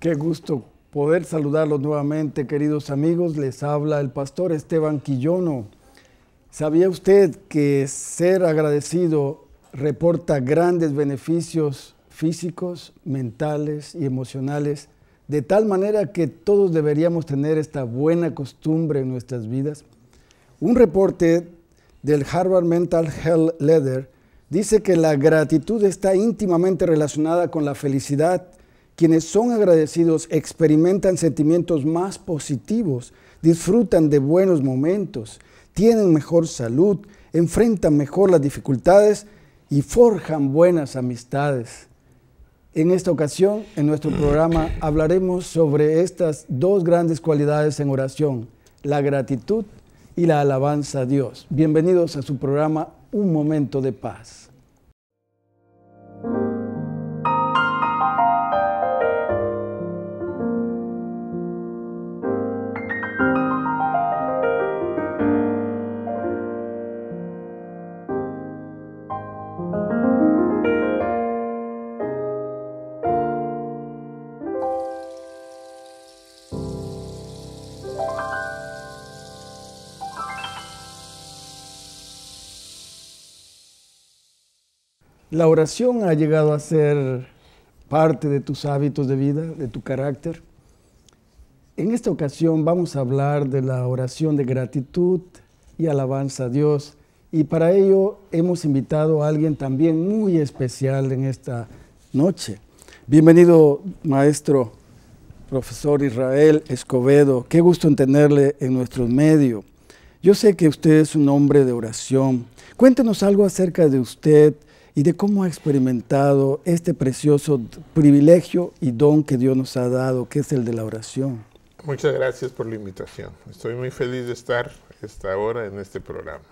Qué gusto poder saludarlos nuevamente, queridos amigos. Les habla el pastor Esteban Quillono. ¿Sabía usted que ser agradecido reporta grandes beneficios físicos, mentales y emocionales, de tal manera que todos deberíamos tener esta buena costumbre en nuestras vidas? Un reporte del Harvard Mental Health Letter dice que la gratitud está íntimamente relacionada con la felicidad, quienes son agradecidos experimentan sentimientos más positivos, disfrutan de buenos momentos, tienen mejor salud, enfrentan mejor las dificultades y forjan buenas amistades. En esta ocasión, en nuestro programa, hablaremos sobre estas dos grandes cualidades en oración, la gratitud y la alabanza a Dios. Bienvenidos a su programa Un Momento de Paz. la oración ha llegado a ser parte de tus hábitos de vida, de tu carácter. En esta ocasión vamos a hablar de la oración de gratitud y alabanza a Dios. Y para ello hemos invitado a alguien también muy especial en esta noche. Bienvenido, maestro profesor Israel Escobedo. Qué gusto en tenerle en nuestro medio. Yo sé que usted es un hombre de oración. Cuéntenos algo acerca de usted, y de cómo ha experimentado este precioso privilegio y don que Dios nos ha dado, que es el de la oración. Muchas gracias por la invitación. Estoy muy feliz de estar esta hora en este programa.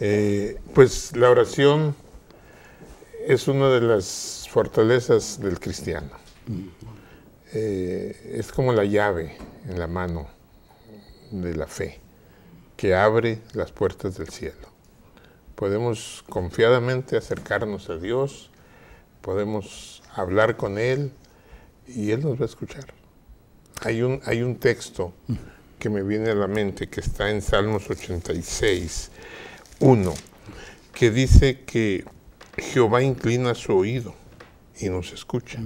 Eh, pues la oración es una de las fortalezas del cristiano. Eh, es como la llave en la mano de la fe que abre las puertas del cielo podemos confiadamente acercarnos a Dios, podemos hablar con Él y Él nos va a escuchar. Hay un, hay un texto que me viene a la mente que está en Salmos 86, 1, que dice que Jehová inclina su oído y nos escucha.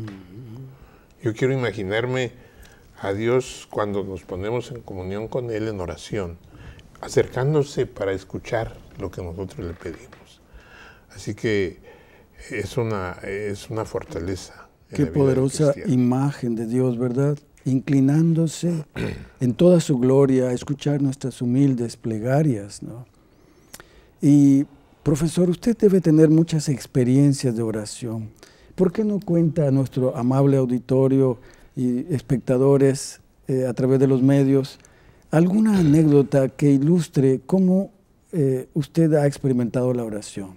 Yo quiero imaginarme a Dios cuando nos ponemos en comunión con Él en oración acercándose para escuchar lo que nosotros le pedimos. Así que es una, es una fortaleza. Qué poderosa imagen de Dios, ¿verdad? Inclinándose en toda su gloria a escuchar nuestras humildes plegarias, ¿no? Y, profesor, usted debe tener muchas experiencias de oración. ¿Por qué no cuenta a nuestro amable auditorio y espectadores eh, a través de los medios alguna anécdota que ilustre cómo eh, usted ha experimentado la oración.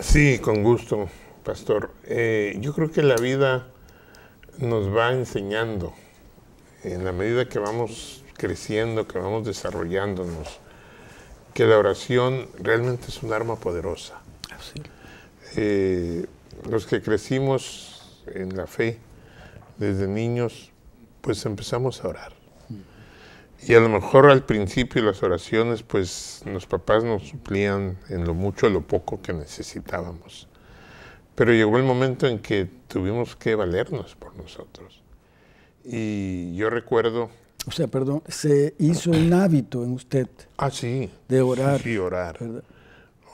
Sí, con gusto, pastor. Eh, yo creo que la vida nos va enseñando, en la medida que vamos creciendo, que vamos desarrollándonos, que la oración realmente es un arma poderosa. Eh, los que crecimos en la fe desde niños, pues empezamos a orar y a lo mejor al principio las oraciones, pues los papás nos suplían en lo mucho, lo poco que necesitábamos. Pero llegó el momento en que tuvimos que valernos por nosotros. Y yo recuerdo... O sea, perdón, se hizo un hábito en usted. Ah, sí. De orar. Sí, orar.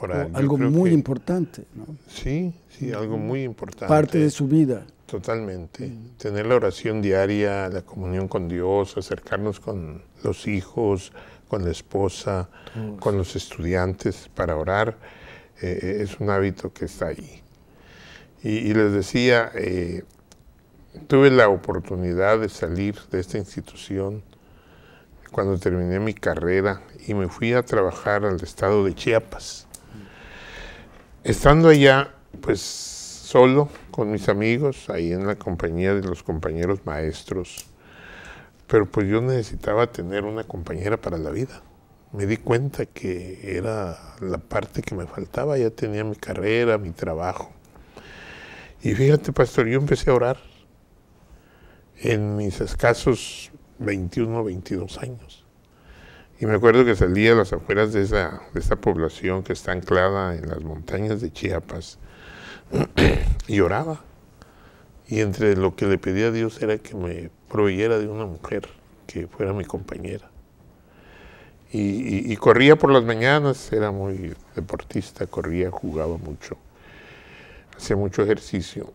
Orar. algo muy importante. Sí, sí, algo muy importante. Parte de su vida. Totalmente. Tener la oración diaria, la comunión con Dios, acercarnos con los hijos, con la esposa, con los estudiantes para orar, eh, eh, es un hábito que está ahí. Y, les decía, eh, tuve la oportunidad de salir de esta institución cuando terminé mi carrera y me fui a trabajar al estado de Chiapas. Estando allá, pues solo, con mis amigos, ahí en la compañía de los compañeros maestros. Pero pues yo necesitaba tener una compañera para la vida. Me di cuenta que era la parte que me faltaba, ya tenía mi carrera, mi trabajo. Y fíjate, pastor, yo empecé a orar en mis escasos 21 22 años. Y me acuerdo que salía a las afueras de esa, de esa población que está anclada en las montañas de Chiapas y oraba. Y entre lo que le pedía a Dios era que me proveyera de una mujer que fuera mi compañera. Y, corría por las mañanas, era muy deportista, corría, jugaba mucho, hacía mucho ejercicio.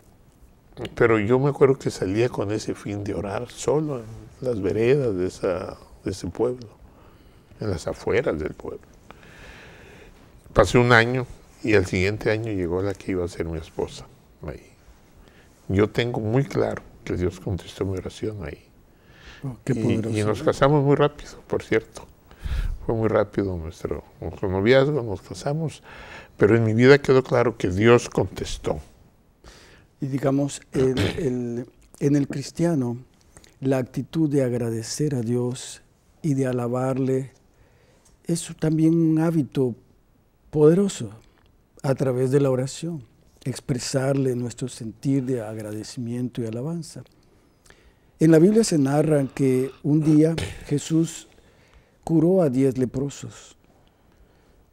Pero yo me acuerdo que salía con ese fin de orar solo en las veredas de, esa, de ese pueblo, en las afueras del pueblo. Pasé un año y al siguiente año llegó la que iba a ser mi esposa. Ahí. Yo tengo muy claro que Dios contestó mi oración ahí. Oh, y, nos casamos muy rápido, por cierto. Fue muy rápido nuestro, noviazgo, nos casamos, pero en mi vida quedó claro que Dios contestó. Y digamos, en el cristiano, la actitud de agradecer a Dios y de alabarle es también un hábito poderoso, a través de la oración, expresarle nuestro sentir de agradecimiento y alabanza. En la Biblia se narra que un día Jesús curó a diez leprosos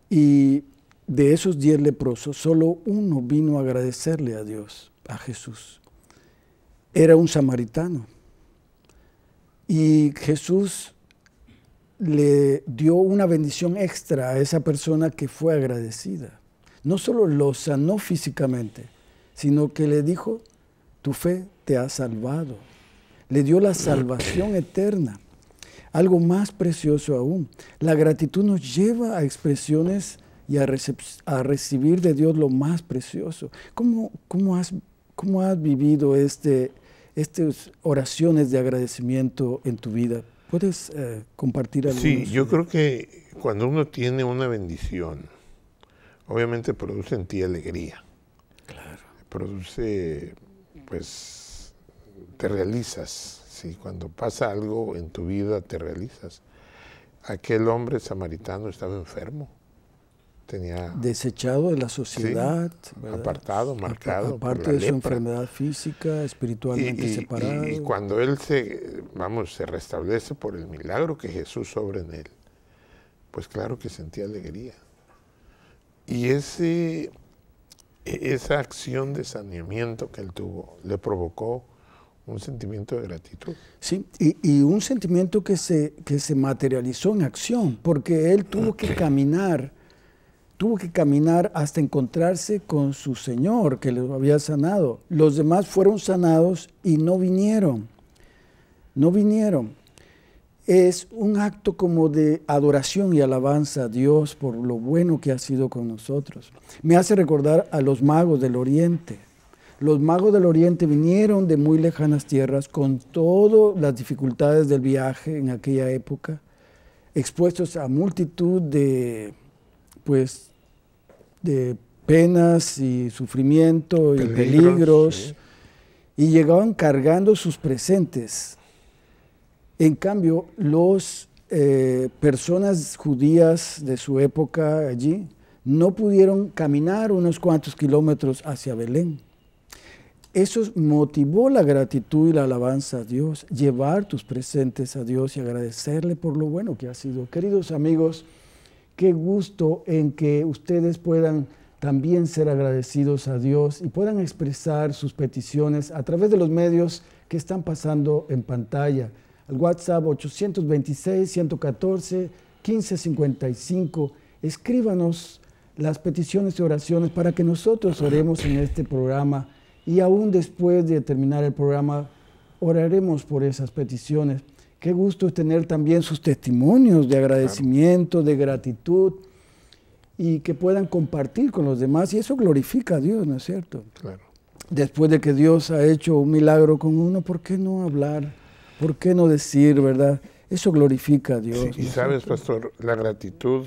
y de esos diez leprosos solo uno vino a agradecerle a Dios, a Jesús. Era un samaritano y Jesús le dio una bendición extra a esa persona que fue agradecida no solo lo sanó físicamente, sino que le dijo, tu fe te ha salvado. Le dio la salvación eterna. Algo más precioso aún, la gratitud nos lleva a expresiones y a, recibir de Dios lo más precioso. ¿Cómo, cómo, has, cómo has vivido este, estas oraciones de agradecimiento en tu vida? ¿Puedes eh, compartir algo? Sí, yo creo que cuando uno tiene una bendición, obviamente produce en ti alegría. Claro. Produce, pues, te realizas. Cuando pasa algo en tu vida, te realizas. Aquel hombre samaritano estaba enfermo. Tenía, desechado de la sociedad, apartado, marcado. Aparte de su enfermedad física, espiritualmente y, separado. Y, cuando él se, vamos, se restablece por el milagro que Jesús obra en él, pues claro que sentía alegría. Y ese, e-, esa acción de saneamiento que él tuvo le provocó un sentimiento de gratitud. Sí, y, y, un sentimiento que se, que se materializó en acción, porque él tuvo que caminar, tuvo que caminar hasta encontrarse con su Señor, que lo había sanado. Los demás fueron sanados y no vinieron, no vinieron es un acto como de adoración y alabanza a Dios por lo bueno que ha sido con nosotros. Me hace recordar a los magos del Oriente. Los magos del Oriente vinieron de muy lejanas tierras con todas las dificultades del viaje en aquella época, expuestos a multitud de, pues, de penas y sufrimiento y peligros, y llegaban cargando sus presentes en cambio, las eh, personas judías de su época allí no pudieron caminar unos cuantos kilómetros hacia Belén. Eso motivó la gratitud y la alabanza a Dios, llevar tus presentes a Dios y agradecerle por lo bueno que ha sido. Queridos amigos, qué gusto en que ustedes puedan también ser agradecidos a Dios y puedan expresar sus peticiones a través de los medios que están pasando en pantalla al WhatsApp 826-114-1555. Escríbanos las peticiones y oraciones para que nosotros oremos en este programa y aún después de terminar el programa oraremos por esas peticiones. Qué gusto es tener también sus testimonios de agradecimiento, de gratitud y que puedan compartir con los demás y eso glorifica a Dios, ¿no es cierto? Claro. Después de que Dios ha hecho un milagro con uno, ¿por qué no hablar? ¿por qué no decir, verdad? Eso glorifica a Dios. y sabes, pastor, la gratitud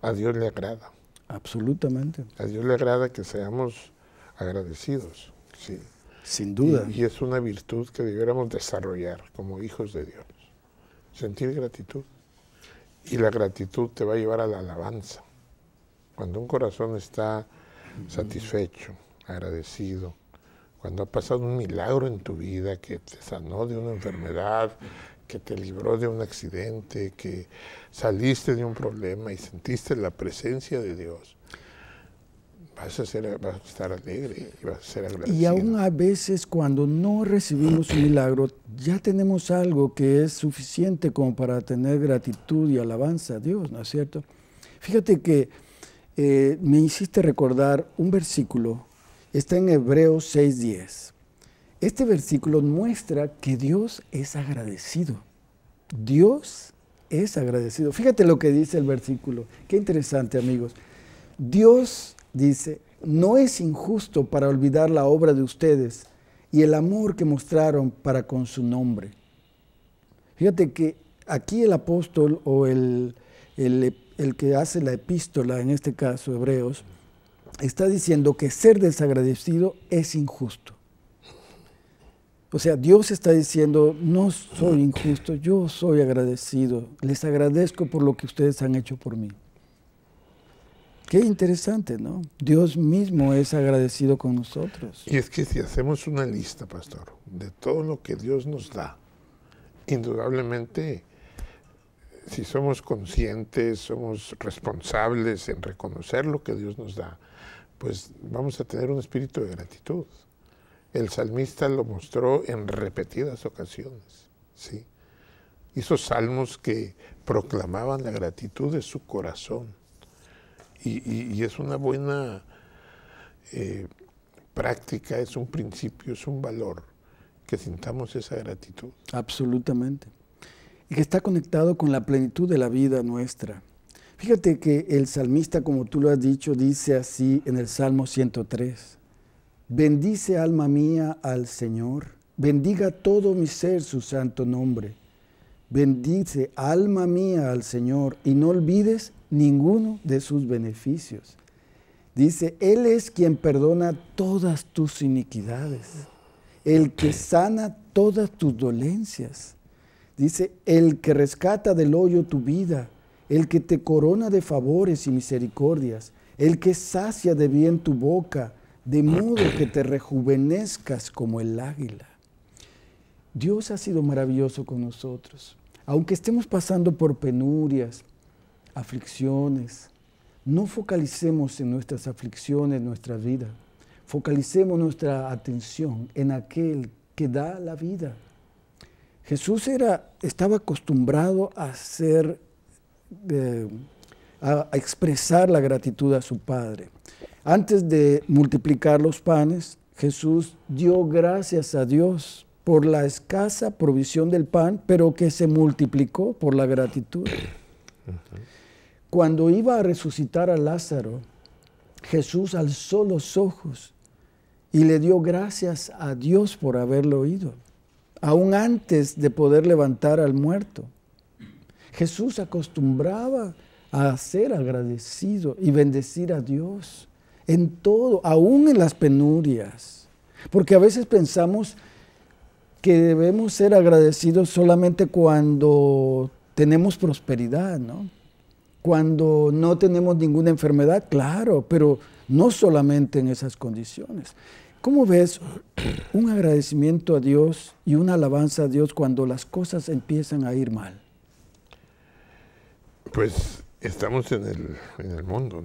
a Dios le agrada. Absolutamente. A Dios le agrada que seamos agradecidos. Sí. Sin duda. Y, y, es una virtud que debiéramos desarrollar como hijos de Dios. Sentir gratitud. Y la gratitud te va a llevar a la alabanza. Cuando un corazón está satisfecho, agradecido, cuando ha pasado un milagro en tu vida, que te sanó de una enfermedad, que te libró de un accidente, que saliste de un problema y sentiste la presencia de Dios, vas a, ser, vas a estar alegre y vas a ser agradecido. Y aún a veces cuando no recibimos un milagro, ya tenemos algo que es suficiente como para tener gratitud y alabanza a Dios, ¿no es cierto? Fíjate que eh, me hiciste recordar un versículo está en Hebreos 6:10. Este versículo muestra que Dios es agradecido. Dios es agradecido. Fíjate lo que dice el versículo. Qué interesante, amigos. Dios dice, no es injusto para olvidar la obra de ustedes y el amor que mostraron para con su nombre. Fíjate que aquí el apóstol o el, el, el que hace la epístola, en este caso Hebreos, está diciendo que ser desagradecido es injusto. O sea, Dios está diciendo, no soy injusto, yo soy agradecido, les agradezco por lo que ustedes han hecho por mí. Qué interesante, ¿no? Dios mismo es agradecido con nosotros. Y es que si hacemos una lista, pastor, de todo lo que Dios nos da, indudablemente, si somos conscientes, somos responsables en reconocer lo que Dios nos da, pues vamos a tener un espíritu de gratitud. El salmista lo mostró en repetidas ocasiones, ¿sí? Hizo salmos que proclamaban la gratitud de su corazón. Y, es una buena eh, práctica, es un principio, es un valor que sintamos esa gratitud. Absolutamente. Y que está conectado con la plenitud de la vida nuestra. Fíjate que el salmista, como tú lo has dicho, dice así en el Salmo 103, bendice alma mía al Señor, bendiga todo mi ser su santo nombre, bendice alma mía al Señor y no olvides ninguno de sus beneficios. Dice, Él es quien perdona todas tus iniquidades, el que sana todas tus dolencias. Dice, el que rescata del hoyo tu vida el que te corona de favores y misericordias, el que sacia de bien tu boca, de modo que te rejuvenezcas como el águila. Dios ha sido maravilloso con nosotros. Aunque estemos pasando por penurias, aflicciones, no focalicemos en nuestras aflicciones, nuestra vida. Focalicemos nuestra atención en aquel que da la vida. Jesús era, estaba acostumbrado a ser a, a expresar la gratitud a su Padre. Antes de multiplicar los panes, Jesús dio gracias a Dios por la escasa provisión del pan, pero que se multiplicó por la gratitud. Cuando iba a resucitar a Lázaro, Jesús alzó los ojos y le dio gracias a Dios por haberlo oído, aún antes de poder levantar al muerto. Jesús acostumbraba a ser agradecido y bendecir a Dios en todo, aún en las penurias. Porque a veces pensamos que debemos ser agradecidos solamente cuando tenemos prosperidad, ¿no? Cuando no tenemos ninguna enfermedad, claro, pero no solamente en esas condiciones. ¿Cómo ves un agradecimiento a Dios y una alabanza a Dios cuando las cosas empiezan a ir mal? Pues estamos en el, mundo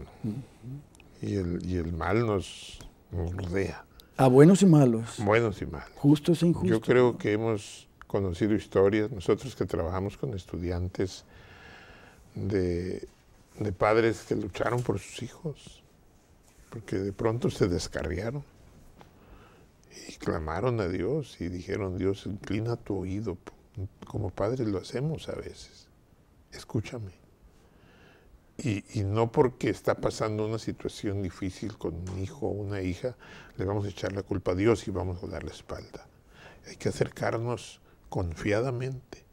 y, el, mal nos, rodea. A ah, buenos y malos. Buenos y malos. Justos e injustos. Yo creo que hemos conocido historias, nosotros que trabajamos con estudiantes de, de padres que lucharon por sus hijos, porque de pronto se descarriaron y clamaron a Dios y dijeron, Dios, inclina tu oído. Como padres lo hacemos a veces. Escúchame. Y, no porque está pasando una situación difícil con un hijo o una hija, le vamos a echar la culpa a Dios y vamos a dar la espalda. Hay que acercarnos confiadamente,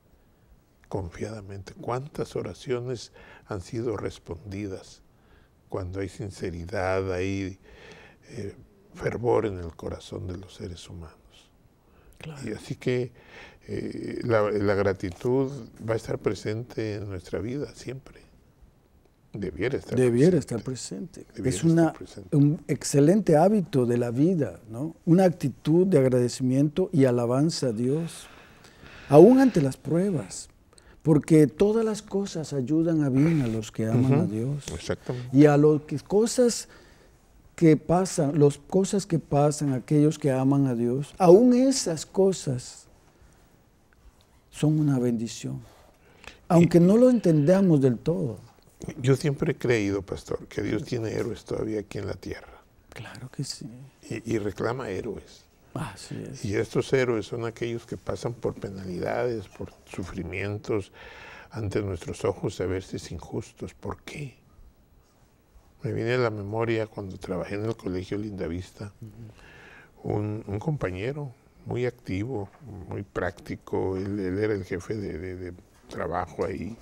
confiadamente. ¿Cuántas oraciones han sido respondidas cuando hay sinceridad, hay eh, fervor en el corazón de los seres humanos? Y así que eh, la gratitud va a estar presente en nuestra vida siempre. Debiera estar presente. es un excelente hábito de la vida, ¿no? Una actitud de agradecimiento y alabanza a Dios, aún ante las pruebas, porque todas las cosas ayudan a bien a los que aman a Dios. Y a las cosas que pasan, las cosas que pasan aquellos que aman a Dios, aún esas cosas son una bendición, aunque no lo entendamos del todo yo siempre he creído, pastor, que Dios tiene héroes todavía aquí en la tierra. Claro que sí. Y, reclama héroes. Y estos héroes son aquellos que pasan por penalidades, por sufrimientos ante nuestros ojos a veces injustos. ¿Por qué? Me viene a la memoria cuando trabajé en el colegio Lindavista, un, compañero muy activo, muy práctico, él, era el jefe de, de trabajo ahí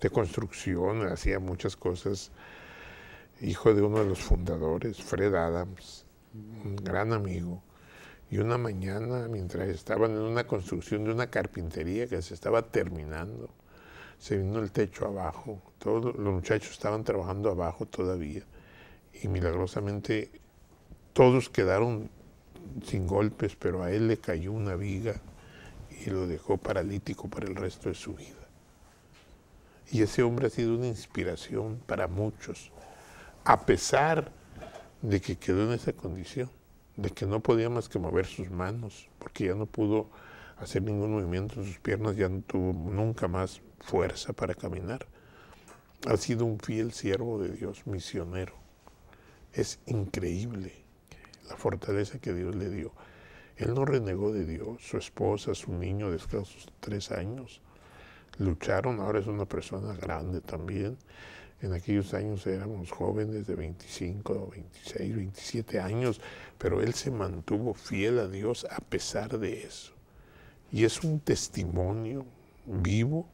de construcción, hacía muchas cosas. Hijo de uno de los fundadores, Fred Adams, un gran amigo. Y una mañana, mientras estaban en una construcción de una carpintería que se estaba terminando, se vino el techo abajo. Todos los muchachos estaban trabajando abajo todavía. Y milagrosamente todos quedaron sin golpes, pero a él le cayó una viga y lo dejó paralítico para el resto de su vida. Y ese hombre ha sido una inspiración para muchos, a pesar de que quedó en esa condición, de que no podía más que mover sus manos, porque ya no pudo hacer ningún movimiento en sus piernas, ya no tuvo nunca más fuerza para caminar. Ha sido un fiel siervo de Dios, misionero. Es increíble la fortaleza que Dios le dio. Él no renegó de Dios, su esposa, su niño sus tres años lucharon, ahora es una persona grande también. En aquellos años éramos jóvenes de 25, 26, 27 años, pero él se mantuvo fiel a Dios a pesar de eso. Y es un testimonio vivo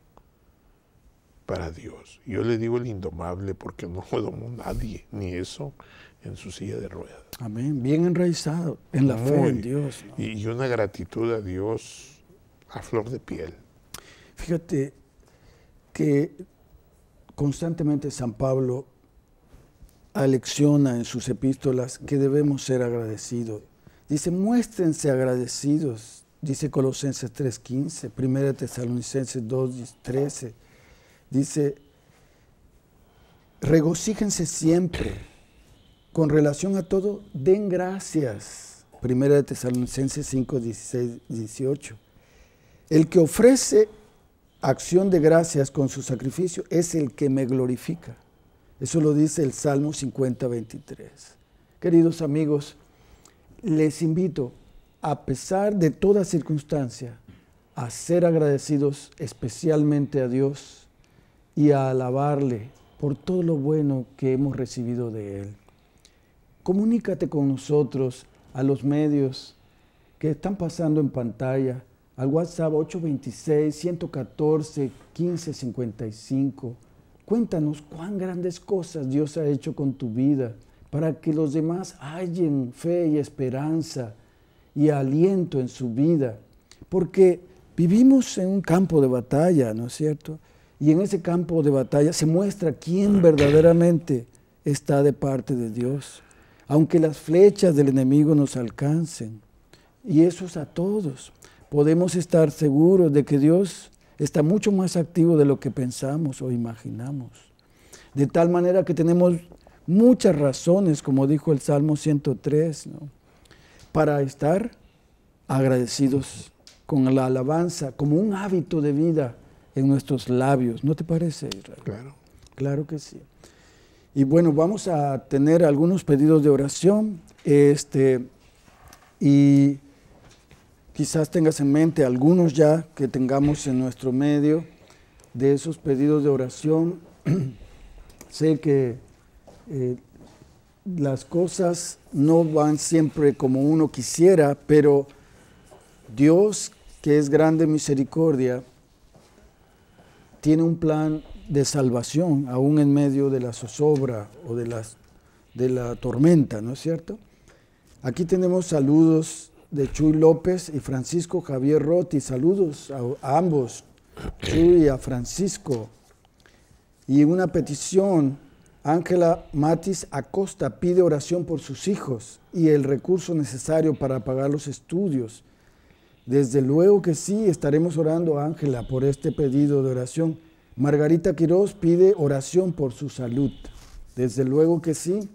para Dios. Yo le digo el indomable porque no lo nadie, ni eso, en su silla de ruedas. Amén, bien enraizado en la fe en Dios. Y, una gratitud a Dios a flor de piel. Fíjate, que constantemente San Pablo alecciona en sus epístolas que debemos ser agradecidos. Dice, muéstrense agradecidos, dice Colosenses 3.15, 1 Tesalonicenses 2.13, dice, regocíjense siempre, con relación a todo, den gracias, de Tesalonicenses 5.16, 18. El que ofrece acción de gracias con su sacrificio es el que me glorifica. Eso lo dice el Salmo 50, 23. Queridos amigos, les invito, a pesar de toda circunstancia, a ser agradecidos especialmente a Dios y a alabarle por todo lo bueno que hemos recibido de Él. Comunícate con nosotros a los medios que están pasando en pantalla al WhatsApp 826-114-1555. Cuéntanos cuán grandes cosas Dios ha hecho con tu vida para que los demás hallen fe y esperanza y aliento en su vida. Porque vivimos en un campo de batalla, ¿no es cierto? Y en ese campo de batalla se muestra quién verdaderamente está de parte de Dios, aunque las flechas del enemigo nos alcancen. Y eso es a todos podemos estar seguros de que Dios está mucho más activo de lo que pensamos o imaginamos. De tal manera que tenemos muchas razones, como dijo el Salmo 103, para estar agradecidos con la alabanza como un hábito de vida en nuestros labios. ¿No te parece, Israel? Claro. Claro que sí. Y bueno, vamos a tener algunos pedidos de oración. Este, y Quizás tengas en mente algunos ya que tengamos en nuestro medio de esos pedidos de oración. sé que eh, las cosas no van siempre como uno quisiera, pero Dios, que es grande misericordia, tiene un plan de salvación aún en medio de la zozobra o de, las, de la tormenta, ¿no es cierto? Aquí tenemos saludos de Chuy López y Francisco Javier Rotti. Saludos a, ambos, Chuy y a Francisco. Y una petición, Ángela Matis Acosta pide oración por sus hijos y el recurso necesario para pagar los estudios. Desde luego que sí, estaremos orando, Ángela, por este pedido de oración. Margarita Quiroz pide oración por su salud. Desde luego que sí,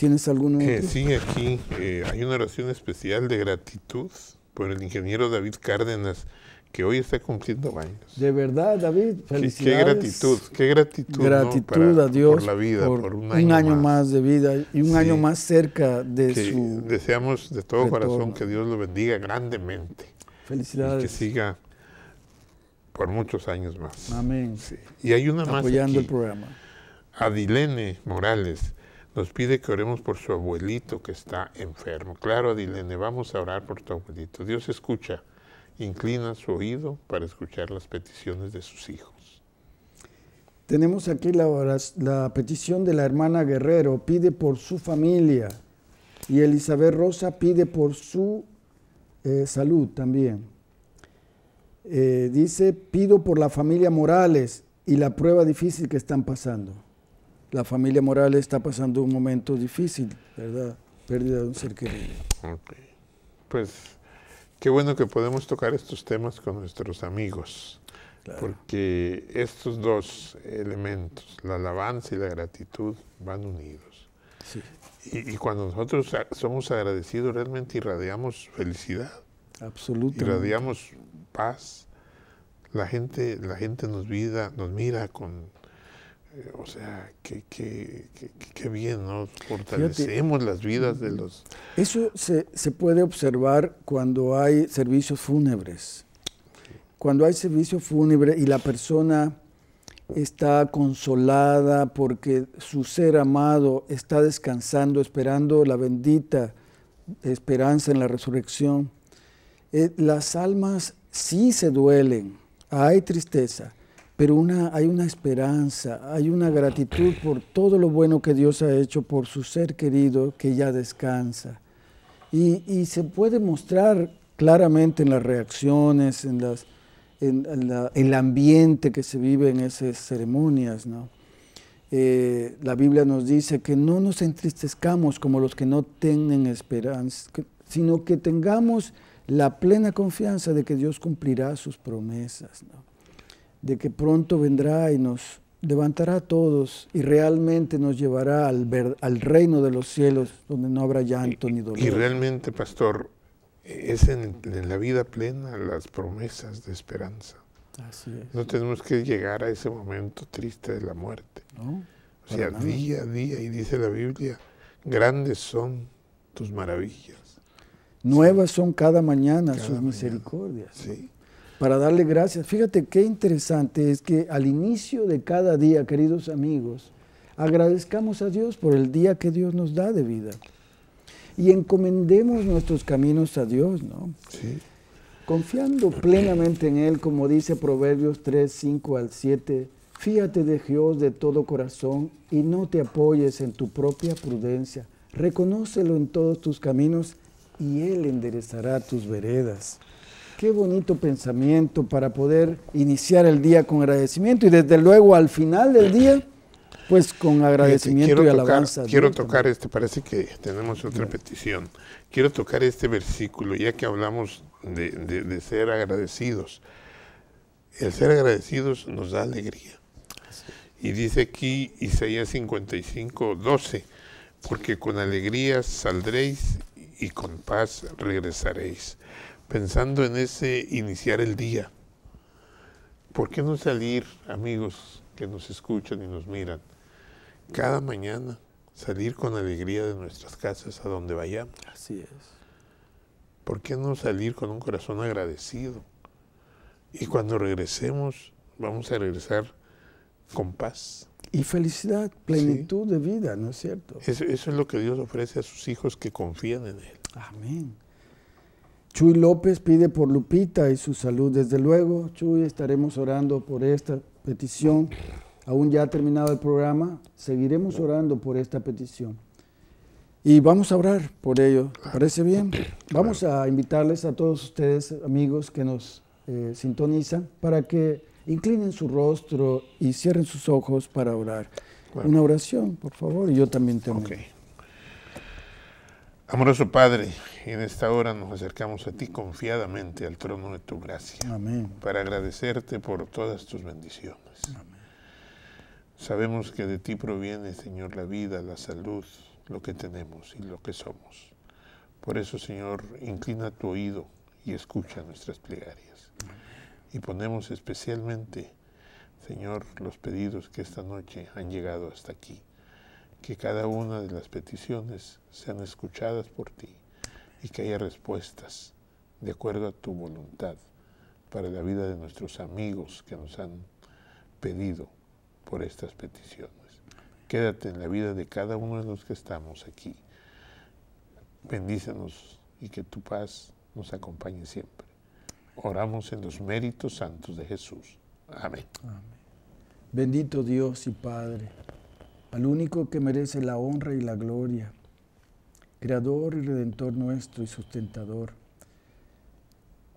¿Tienes alguno? Eh, sí, aquí eh, hay una oración especial de gratitud por el ingeniero David Cárdenas, que hoy está cumpliendo años. De verdad, David, felicidades. Qué, gratitud, qué gratitud. Gratitud a Dios por la vida, por, un año, un año más. de vida y un año más cerca de su. Deseamos de todo corazón que Dios lo bendiga grandemente. Felicidades. que siga por muchos años más. Amén. Y hay una más. Apoyando el programa. Adilene Morales nos pide que oremos por su abuelito que está enfermo. Claro, Adilene, vamos a orar por tu abuelito. Dios escucha, inclina su oído para escuchar las peticiones de sus hijos. Tenemos aquí la, petición de la hermana Guerrero, pide por su familia. Y Elizabeth Rosa pide por su eh, salud también. Eh, dice, pido por la familia Morales y la prueba difícil que están pasando la familia Morales está pasando un momento difícil, ¿verdad? Pérdida de un ser querido. Okay. Pues qué bueno que podemos tocar estos temas con nuestros amigos, porque estos dos elementos, la alabanza y la gratitud, van unidos. Sí. Y, cuando nosotros somos agradecidos, realmente irradiamos felicidad. Absolutamente. Irradiamos paz. La gente, la gente nos, vida, nos mira con eh, o sea, qué, bien, ¿no? Fortalecemos las vidas de los... Eso se, puede observar cuando hay servicios fúnebres. Cuando hay servicios fúnebres y la persona está consolada porque su ser amado está descansando, esperando la bendita esperanza en la resurrección. Eh, las almas sí se duelen, hay tristeza, pero hay una esperanza, hay una gratitud por todo lo bueno que Dios ha hecho por su ser querido que ya descansa. Y, se puede mostrar claramente en las reacciones, en, el ambiente que se vive en esas ceremonias. Eh, la Biblia nos dice que no nos entristezcamos como los que no tienen esperanza, sino que tengamos la plena confianza de que Dios cumplirá sus promesas de que pronto vendrá y nos levantará a todos y realmente nos llevará al, al reino de los cielos donde no habrá llanto ni dolor. Y realmente, pastor, es en, la vida plena las promesas de esperanza. Así es. No tenemos que llegar a ese momento triste de la muerte. o sea, día a día, y dice la Biblia, grandes son tus maravillas. Nuevas son cada mañana sus misericordias. Sí para darle gracias. Fíjate qué interesante es que al inicio de cada día, queridos amigos, agradezcamos a Dios por el día que Dios nos da de vida. Y encomendemos nuestros caminos a Dios, ¿no? Sí. Confiando plenamente en Él, como dice Proverbios 3, 5 al 7, fíjate de Dios de todo corazón y no te apoyes en tu propia prudencia. Reconócelo en todos tus caminos y Él enderezará tus veredas. Qué bonito pensamiento para poder iniciar el día con agradecimiento y desde luego al final del día, pues con agradecimiento y tocar, alabanza. Quiero tocar este, parece que tenemos otra petición. Quiero tocar este versículo, ya que hablamos de, de ser agradecidos. El ser agradecidos nos da alegría. Y dice aquí Isaías 55, 12, porque con alegría saldréis y con paz regresaréis pensando en ese iniciar el día. ¿Por qué no salir, amigos que nos escuchan y nos miran, cada mañana salir con alegría de nuestras casas a donde vayamos? Así es. ¿Por qué no salir con un corazón agradecido? Y cuando regresemos, vamos a regresar con paz. Y felicidad, plenitud de vida, ¿no es cierto? eso es lo que Dios ofrece a sus hijos que confían en Él. Amén. Chuy López pide por Lupita y su salud. Desde luego, Chuy, estaremos orando por esta petición. Aún ya ha terminado el programa, seguiremos orando por esta petición. Y vamos a orar por ello. ¿Parece bien? Vamos a invitarles a todos ustedes, amigos que nos eh, sintonizan, para que inclinen su rostro y cierren sus ojos para orar. Una oración, por favor, y yo también tengo. Okay. Amoroso Padre, en esta hora nos acercamos a ti confiadamente al trono de tu gracia. Amén. Para agradecerte por todas tus bendiciones. Amén. Sabemos que de ti proviene, Señor, la vida, la salud, lo que tenemos y lo que somos. Por eso, Señor, inclina tu oído y escucha nuestras plegarias. Y ponemos especialmente, Señor, los pedidos que esta noche han llegado hasta aquí que cada una de las peticiones sean escuchadas por ti y que haya respuestas de acuerdo a tu voluntad para la vida de nuestros amigos que nos han pedido por estas peticiones. Quédate en la vida de cada uno de los que estamos aquí. Bendícenos y que tu paz nos acompañe siempre. Oramos en los méritos santos de Jesús. Amén. Amén. Bendito Dios y Padre al único que merece la honra y la gloria, Creador y Redentor nuestro y sustentador.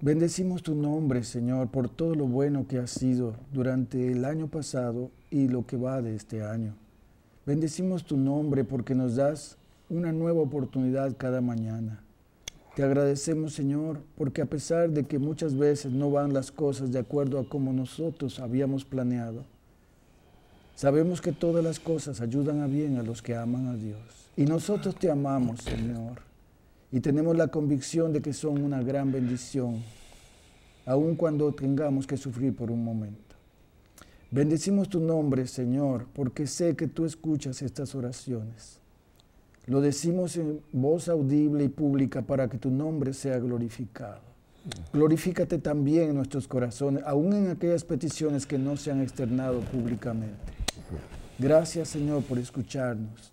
Bendecimos tu nombre, Señor, por todo lo bueno que has sido durante el año pasado y lo que va de este año. Bendecimos tu nombre porque nos das una nueva oportunidad cada mañana. Te agradecemos, Señor, porque a pesar de que muchas veces no van las cosas de acuerdo a como nosotros habíamos planeado, Sabemos que todas las cosas ayudan a bien a los que aman a Dios. Y nosotros te amamos, Señor. Y tenemos la convicción de que son una gran bendición, aun cuando tengamos que sufrir por un momento. Bendecimos tu nombre, Señor, porque sé que tú escuchas estas oraciones. Lo decimos en voz audible y pública para que tu nombre sea glorificado. Glorifícate también en nuestros corazones, aun en aquellas peticiones que no se han externado públicamente. Gracias Señor por escucharnos.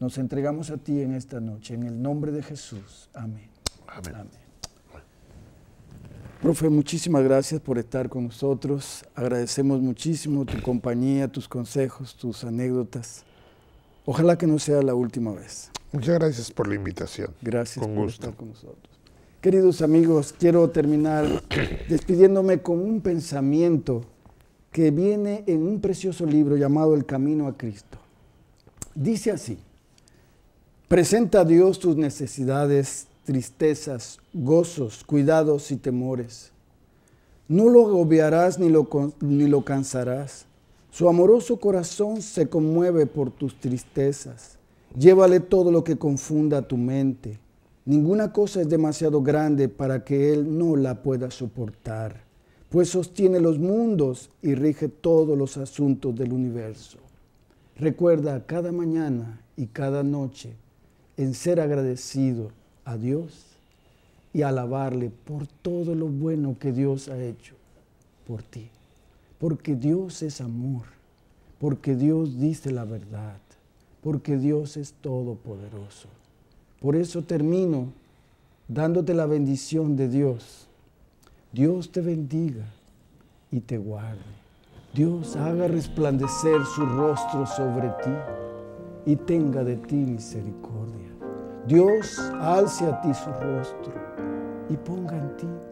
Nos entregamos a ti en esta noche, en el nombre de Jesús. Amén. Amén. Profe, muchísimas gracias por estar con nosotros. Agradecemos muchísimo tu compañía, tus consejos, tus anécdotas. Ojalá que no sea la última vez. Muchas gracias por la invitación. Gracias por gusto. estar con nosotros. Queridos amigos, quiero terminar despidiéndome con un pensamiento que viene en un precioso libro llamado El Camino a Cristo. Dice así, presenta a Dios tus necesidades, tristezas, gozos, cuidados y temores. No lo agobiarás ni lo, ni lo cansarás. Su amoroso corazón se conmueve por tus tristezas. Llévale todo lo que confunda tu mente. Ninguna cosa es demasiado grande para que Él no la pueda soportar pues sostiene los mundos y rige todos los asuntos del universo. Recuerda cada mañana y cada noche en ser agradecido a Dios y alabarle por todo lo bueno que Dios ha hecho por ti. Porque Dios es amor, porque Dios dice la verdad, porque Dios es todopoderoso. Por eso termino dándote la bendición de Dios Dios te bendiga y te guarde. Dios haga resplandecer su rostro sobre ti y tenga de ti misericordia. Dios alce a ti su rostro y ponga en ti